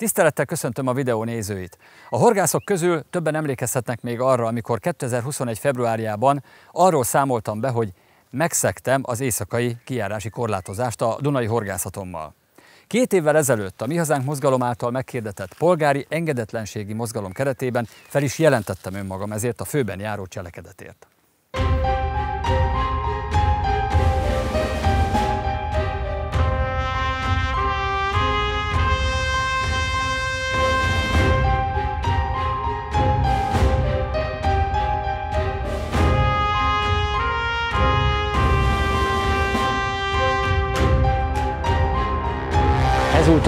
Tisztelettel köszöntöm a videó nézőit. A horgászok közül többen emlékezhetnek még arra, amikor 2021. februárjában arról számoltam be, hogy megszegtem az éjszakai kijárási korlátozást a Dunai horgászatommal. Két évvel ezelőtt a Mi Hazánk mozgalom által megkérdetett polgári engedetlenségi mozgalom keretében fel is jelentettem önmagam ezért a főben járó cselekedetért.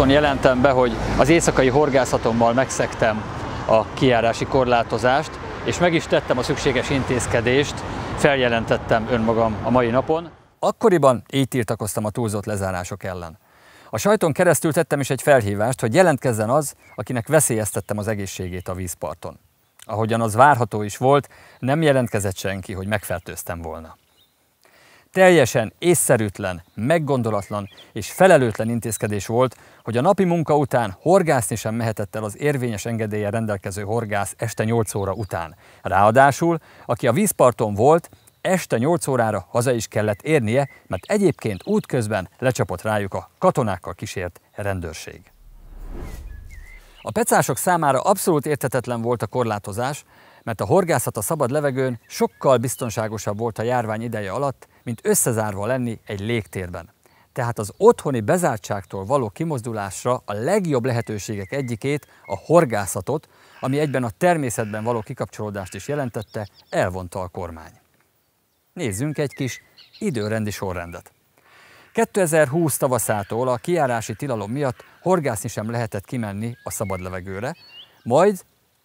úton jelentem be, hogy az éjszakai horgászatommal megszektem a kiárási korlátozást, és meg is tettem a szükséges intézkedést, feljelentettem önmagam a mai napon. Akkoriban így tiltakoztam a túlzott lezárások ellen. A sajton keresztül tettem is egy felhívást, hogy jelentkezzen az, akinek veszélyeztettem az egészségét a vízparton. Ahogyan az várható is volt, nem jelentkezett senki, hogy megfertőztem volna teljesen észszerűtlen, meggondolatlan és felelőtlen intézkedés volt, hogy a napi munka után horgászni sem mehetett el az érvényes engedélye rendelkező horgász este 8 óra után. Ráadásul, aki a vízparton volt, este 8 órára haza is kellett érnie, mert egyébként útközben lecsapott rájuk a katonákkal kísért rendőrség. A pecások számára abszolút érthetetlen volt a korlátozás, mert a horgászat a szabad levegőn sokkal biztonságosabb volt a járvány ideje alatt, mint összezárva lenni egy légtérben. Tehát az otthoni bezártságtól való kimozdulásra a legjobb lehetőségek egyikét, a horgászatot, ami egyben a természetben való kikapcsolódást is jelentette, elvonta a kormány. Nézzünk egy kis időrendi sorrendet. 2020 tavaszától a kiárási tilalom miatt horgászni sem lehetett kimenni a szabad levegőre, majd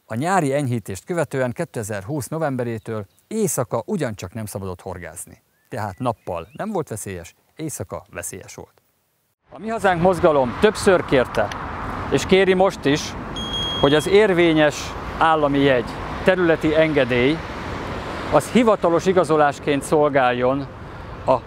a nyári enyhítést követően 2020 novemberétől éjszaka ugyancsak nem szabadott horgászni. Tehát nappal nem volt veszélyes, éjszaka veszélyes volt. A Mi Hazánk mozgalom többször kérte, és kéri most is, hogy az érvényes állami jegy, területi engedély, az hivatalos igazolásként szolgáljon a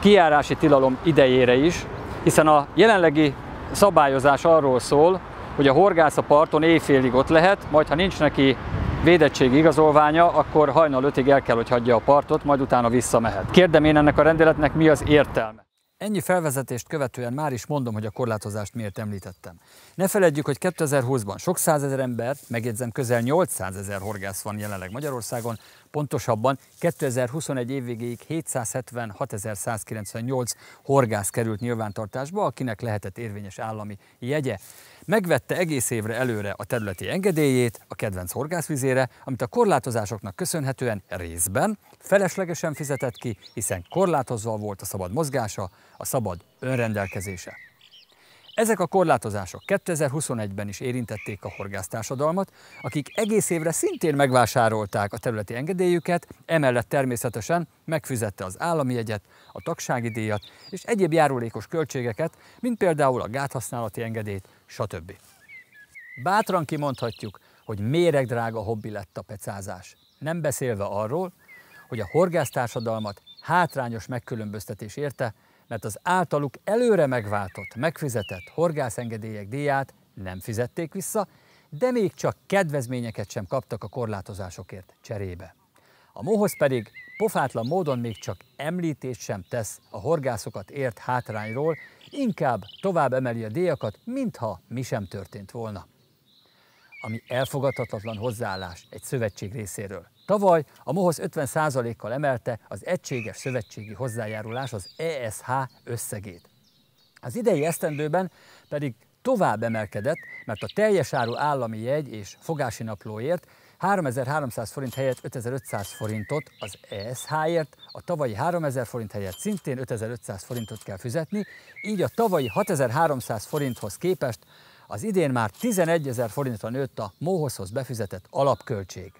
kiárási tilalom idejére is, hiszen a jelenlegi szabályozás arról szól, hogy a horgász a parton éjfélig ott lehet, majd ha nincs neki védettségi igazolványa, akkor hajnal ötig el kell, hogy hagyja a partot, majd utána visszamehet. Kérdem én ennek a rendeletnek mi az értelme? Ennyi felvezetést követően már is mondom, hogy a korlátozást miért említettem. Ne feledjük, hogy 2020-ban sok százezer ember, megjegyzem közel 800 ezer horgász van jelenleg Magyarországon, pontosabban 2021 évvégéig 776.198 horgász került nyilvántartásba, akinek lehetett érvényes állami jegye. Megvette egész évre előre a területi engedélyét a kedvenc horgászvizére, amit a korlátozásoknak köszönhetően részben feleslegesen fizetett ki, hiszen korlátozva volt a szabad mozgása, a szabad önrendelkezése. Ezek a korlátozások 2021-ben is érintették a horgásztársadalmat, akik egész évre szintén megvásárolták a területi engedélyüket, emellett természetesen megfizette az állami jegyet, a tagsági díjat és egyéb járulékos költségeket, mint például a gáthasználati engedélyt, stb. Bátran kimondhatjuk, hogy méregdrága hobbi lett a pecázás. Nem beszélve arról, hogy a horgásztársadalmat hátrányos megkülönböztetés érte, mert az általuk előre megváltott, megfizetett horgászengedélyek díját nem fizették vissza, de még csak kedvezményeket sem kaptak a korlátozásokért cserébe. A mohoz pedig pofátlan módon még csak említést sem tesz a horgászokat ért hátrányról, inkább tovább emeli a díjakat, mintha mi sem történt volna. Ami elfogadhatatlan hozzáállás egy szövetség részéről. Tavaly a MOHOSZ 50%-kal emelte az egységes szövetségi hozzájárulás, az ESH összegét. Az idei esztendőben pedig tovább emelkedett, mert a teljes áru állami jegy és fogási naplóért 3300 forint helyett 5500 forintot az ESH-ért, a tavalyi 3000 forint helyett szintén 5500 forintot kell fizetni, így a tavalyi 6300 forinthoz képest az idén már 11000 forintra nőtt a mohoz hoz befizetett alapköltség.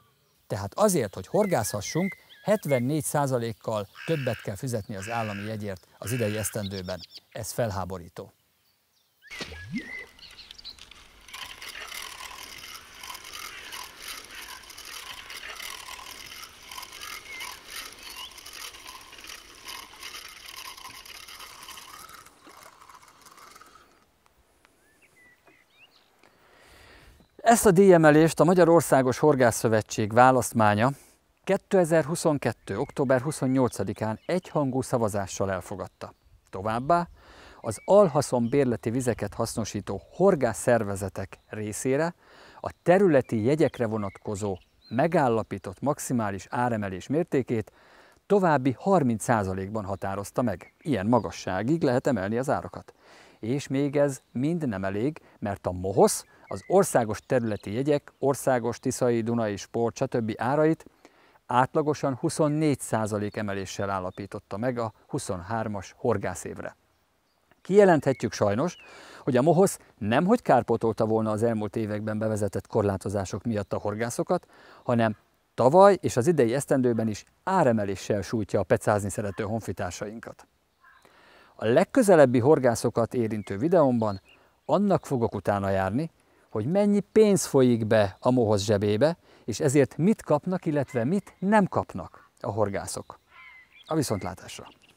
Tehát azért, hogy horgászhassunk, 74%-kal többet kell fizetni az állami jegyért az idei esztendőben. Ez felháborító. Ezt a díjemelést a Magyarországos Horgászszövetség választmánya 2022. október 28-án egyhangú szavazással elfogadta. Továbbá az alhaszon bérleti vizeket hasznosító horgászszervezetek részére a területi jegyekre vonatkozó megállapított maximális áremelés mértékét további 30%-ban határozta meg. Ilyen magasságig lehet emelni az árakat. És még ez mind nem elég, mert a MOHOSZ az országos területi jegyek, országos tiszai, dunai, sport, stb. árait átlagosan 24% emeléssel állapította meg a 23-as horgászévre. Kijelenthetjük sajnos, hogy a Mohosz nemhogy kárpotolta volna az elmúlt években bevezetett korlátozások miatt a horgászokat, hanem tavaly és az idei esztendőben is áremeléssel sújtja a pecázni szerető honfitársainkat. A legközelebbi horgászokat érintő videómban annak fogok utána járni, hogy mennyi pénz folyik be a mohoz zsebébe, és ezért mit kapnak, illetve mit nem kapnak a horgászok. A viszontlátásra!